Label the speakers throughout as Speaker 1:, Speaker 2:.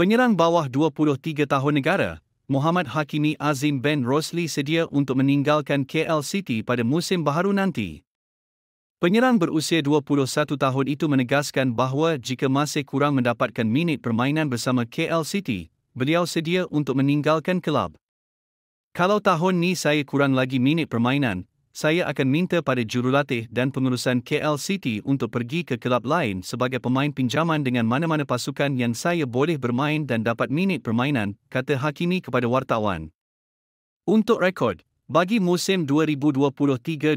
Speaker 1: Penyerang bawah 23 tahun negara, Muhammad Hakimi Azim Ben Rosli sedia untuk meninggalkan KL City pada musim baharu nanti. Penyerang berusia 21 tahun itu menegaskan bahawa jika masih kurang mendapatkan minit permainan bersama KL City, beliau sedia untuk meninggalkan kelab. Kalau tahun ni saya kurang lagi minit permainan, saya akan minta pada jurulatih dan pengurusan KL City untuk pergi ke kelab lain sebagai pemain pinjaman dengan mana-mana pasukan yang saya boleh bermain dan dapat minit permainan, kata Hakimi kepada wartawan. Untuk rekod, bagi musim 2023-2023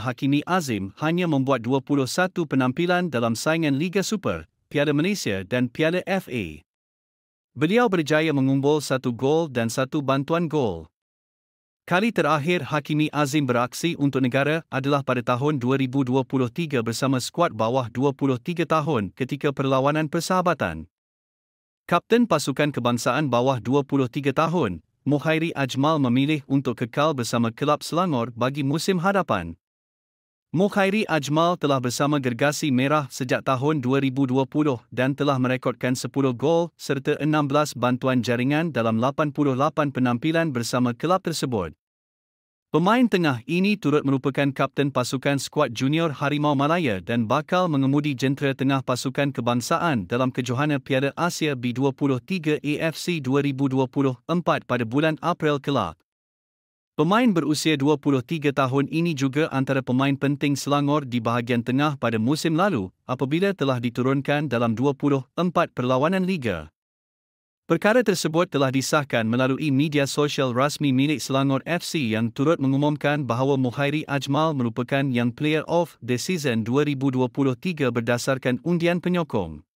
Speaker 1: Hakimi Azim hanya membuat 21 penampilan dalam saingan Liga Super, Piala Malaysia dan Piala FA. Beliau berjaya mengumpul satu gol dan satu bantuan gol. Kali terakhir Hakimi Azim beraksi untuk negara adalah pada tahun 2023 bersama skuad bawah 23 tahun ketika perlawanan persahabatan. Kapten pasukan kebangsaan bawah 23 tahun, Muhairi Ajmal memilih untuk kekal bersama Kelab Selangor bagi musim hadapan. Mukhairi Ajmal telah bersama Gergasi Merah sejak tahun 2020 dan telah merekodkan 10 gol serta 16 bantuan jaringan dalam 88 penampilan bersama kelab tersebut. Pemain tengah ini turut merupakan kapten pasukan skuad junior Harimau Malaya dan bakal mengemudi jentera tengah pasukan kebangsaan dalam kejohanan Piala Asia B23 AFC 2024 pada bulan April kelak. Pemain berusia 23 tahun ini juga antara pemain penting Selangor di bahagian tengah pada musim lalu apabila telah diturunkan dalam 24 perlawanan liga. Perkara tersebut telah disahkan melalui media sosial rasmi milik Selangor FC yang turut mengumumkan bahawa Muhairi Ajmal merupakan yang player of the season 2023 berdasarkan undian penyokong.